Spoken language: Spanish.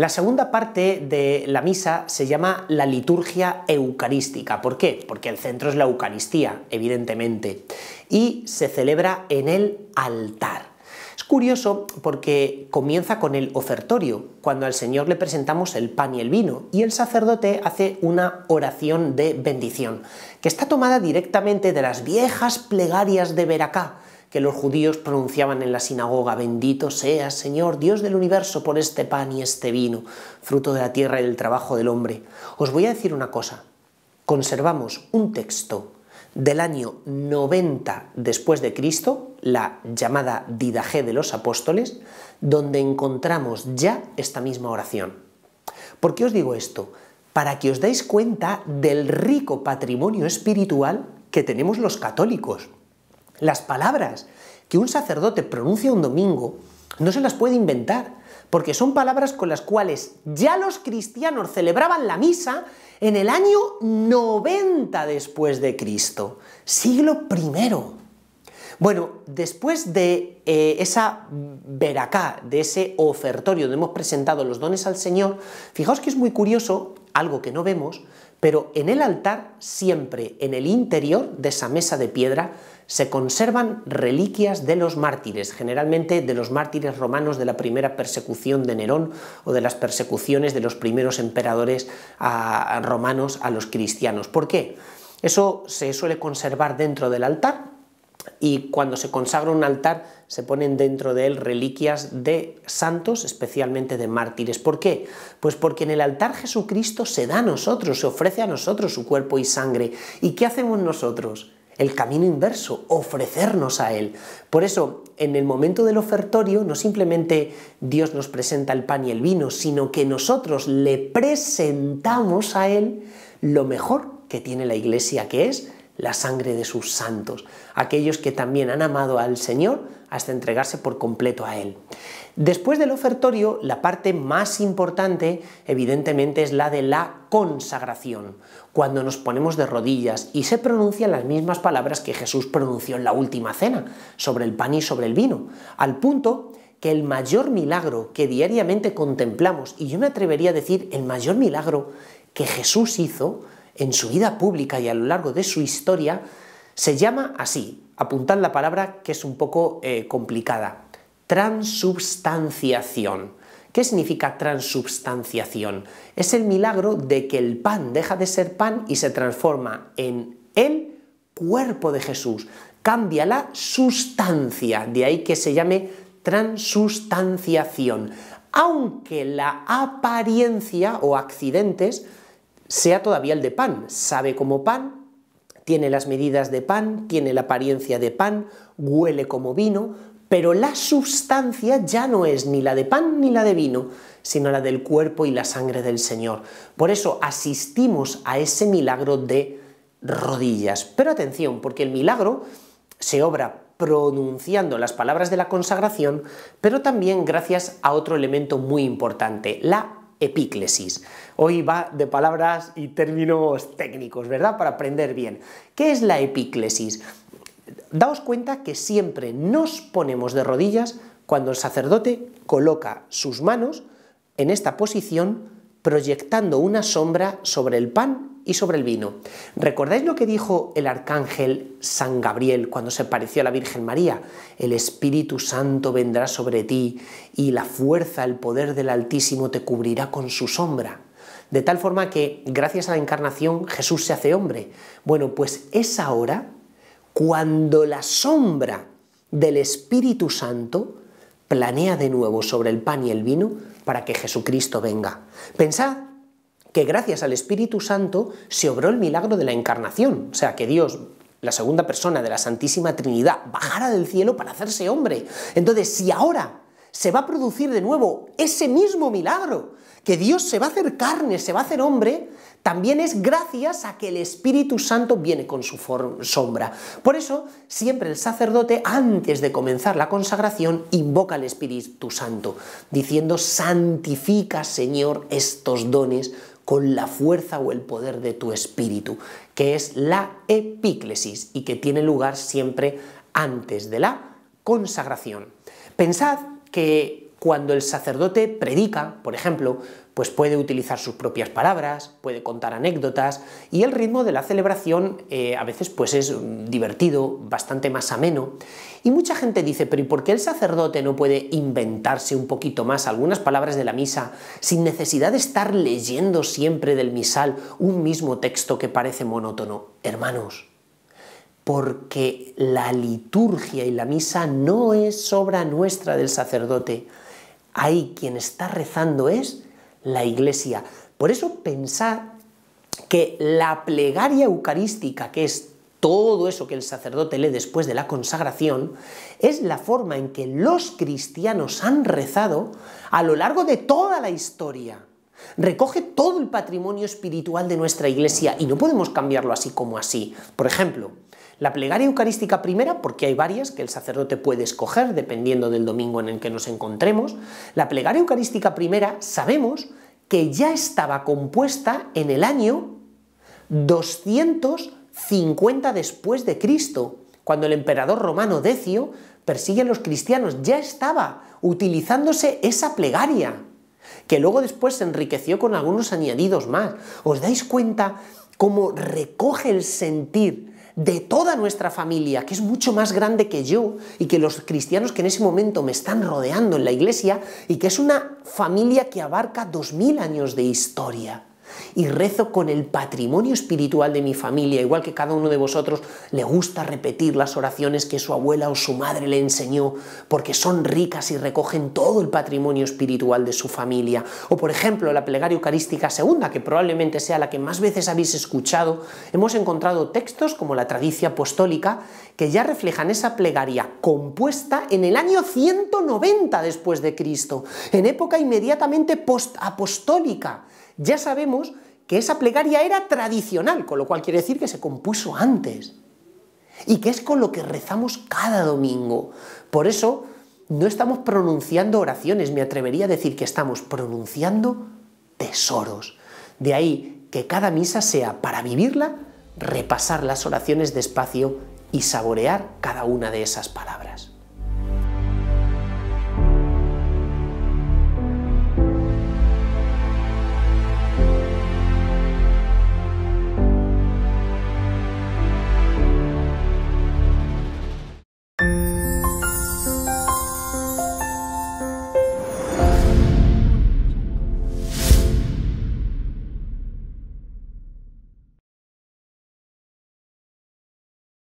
La segunda parte de la misa se llama la liturgia eucarística. ¿Por qué? Porque el centro es la Eucaristía, evidentemente, y se celebra en el altar. Es curioso porque comienza con el ofertorio, cuando al Señor le presentamos el pan y el vino, y el sacerdote hace una oración de bendición, que está tomada directamente de las viejas plegarias de Veracá, que los judíos pronunciaban en la sinagoga, bendito sea Señor, Dios del universo, por este pan y este vino, fruto de la tierra y del trabajo del hombre. Os voy a decir una cosa, conservamos un texto del año 90 después de Cristo, la llamada Didaje de los Apóstoles, donde encontramos ya esta misma oración. ¿Por qué os digo esto? Para que os dais cuenta del rico patrimonio espiritual que tenemos los católicos. Las palabras que un sacerdote pronuncia un domingo no se las puede inventar, porque son palabras con las cuales ya los cristianos celebraban la misa en el año 90 después de Cristo, siglo I. Bueno, después de eh, esa veracá, de ese ofertorio donde hemos presentado los dones al Señor, fijaos que es muy curioso algo que no vemos, pero en el altar siempre, en el interior de esa mesa de piedra, se conservan reliquias de los mártires, generalmente de los mártires romanos de la primera persecución de Nerón o de las persecuciones de los primeros emperadores ah, romanos a los cristianos. ¿Por qué? Eso se suele conservar dentro del altar, y cuando se consagra un altar se ponen dentro de él reliquias de santos, especialmente de mártires. ¿Por qué? Pues porque en el altar Jesucristo se da a nosotros, se ofrece a nosotros su cuerpo y sangre. ¿Y qué hacemos nosotros? El camino inverso, ofrecernos a Él. Por eso, en el momento del ofertorio, no simplemente Dios nos presenta el pan y el vino, sino que nosotros le presentamos a Él lo mejor que tiene la iglesia, que es la sangre de sus santos, aquellos que también han amado al Señor hasta entregarse por completo a Él. Después del ofertorio, la parte más importante, evidentemente, es la de la consagración, cuando nos ponemos de rodillas y se pronuncian las mismas palabras que Jesús pronunció en la última cena, sobre el pan y sobre el vino, al punto que el mayor milagro que diariamente contemplamos, y yo me atrevería a decir el mayor milagro que Jesús hizo, en su vida pública y a lo largo de su historia, se llama así, apuntad la palabra que es un poco eh, complicada, transubstanciación. ¿Qué significa transubstanciación? Es el milagro de que el pan deja de ser pan y se transforma en el cuerpo de Jesús. Cambia la sustancia, de ahí que se llame transustanciación. Aunque la apariencia o accidentes sea todavía el de pan, sabe como pan, tiene las medidas de pan, tiene la apariencia de pan, huele como vino, pero la sustancia ya no es ni la de pan ni la de vino, sino la del cuerpo y la sangre del Señor. Por eso asistimos a ese milagro de rodillas. Pero atención, porque el milagro se obra pronunciando las palabras de la consagración, pero también gracias a otro elemento muy importante, la epíclesis. Hoy va de palabras y términos técnicos, ¿verdad? Para aprender bien. ¿Qué es la epíclesis? Daos cuenta que siempre nos ponemos de rodillas cuando el sacerdote coloca sus manos en esta posición proyectando una sombra sobre el pan y sobre el vino. ¿Recordáis lo que dijo el arcángel San Gabriel cuando se pareció a la Virgen María? El Espíritu Santo vendrá sobre ti y la fuerza, el poder del Altísimo te cubrirá con su sombra. De tal forma que, gracias a la encarnación, Jesús se hace hombre. Bueno, pues es ahora cuando la sombra del Espíritu Santo planea de nuevo sobre el pan y el vino para que Jesucristo venga. Pensad que gracias al Espíritu Santo se obró el milagro de la encarnación, o sea, que Dios, la segunda persona de la Santísima Trinidad, bajara del cielo para hacerse hombre. Entonces, si ahora se va a producir de nuevo ese mismo milagro, que Dios se va a hacer carne, se va a hacer hombre, también es gracias a que el Espíritu Santo viene con su sombra. Por eso, siempre el sacerdote, antes de comenzar la consagración, invoca al Espíritu Santo, diciendo, santifica, Señor, estos dones con la fuerza o el poder de tu espíritu, que es la epíclesis y que tiene lugar siempre antes de la consagración. Pensad que cuando el sacerdote predica, por ejemplo, pues puede utilizar sus propias palabras, puede contar anécdotas y el ritmo de la celebración eh, a veces pues es divertido, bastante más ameno. Y mucha gente dice, pero ¿y por qué el sacerdote no puede inventarse un poquito más algunas palabras de la misa sin necesidad de estar leyendo siempre del misal un mismo texto que parece monótono? Hermanos, porque la liturgia y la misa no es obra nuestra del sacerdote hay quien está rezando es la iglesia. Por eso pensar que la plegaria eucarística, que es todo eso que el sacerdote lee después de la consagración, es la forma en que los cristianos han rezado a lo largo de toda la historia. Recoge todo el patrimonio espiritual de nuestra iglesia y no podemos cambiarlo así como así. Por ejemplo, la plegaria eucarística primera, porque hay varias que el sacerdote puede escoger dependiendo del domingo en el que nos encontremos, la plegaria eucarística primera sabemos que ya estaba compuesta en el año 250 después de Cristo, cuando el emperador romano Decio persigue a los cristianos, ya estaba utilizándose esa plegaria, que luego después se enriqueció con algunos añadidos más. ¿Os dais cuenta cómo recoge el sentir de toda nuestra familia, que es mucho más grande que yo y que los cristianos que en ese momento me están rodeando en la iglesia y que es una familia que abarca 2000 años de historia y rezo con el patrimonio espiritual de mi familia, igual que cada uno de vosotros le gusta repetir las oraciones que su abuela o su madre le enseñó, porque son ricas y recogen todo el patrimonio espiritual de su familia. O por ejemplo, la plegaria eucarística segunda, que probablemente sea la que más veces habéis escuchado, hemos encontrado textos como la tradición apostólica que ya reflejan esa plegaria compuesta en el año 190 después de Cristo, en época inmediatamente post-apostólica ya sabemos que esa plegaria era tradicional, con lo cual quiere decir que se compuso antes y que es con lo que rezamos cada domingo. Por eso no estamos pronunciando oraciones, me atrevería a decir que estamos pronunciando tesoros. De ahí que cada misa sea para vivirla, repasar las oraciones despacio y saborear cada una de esas palabras.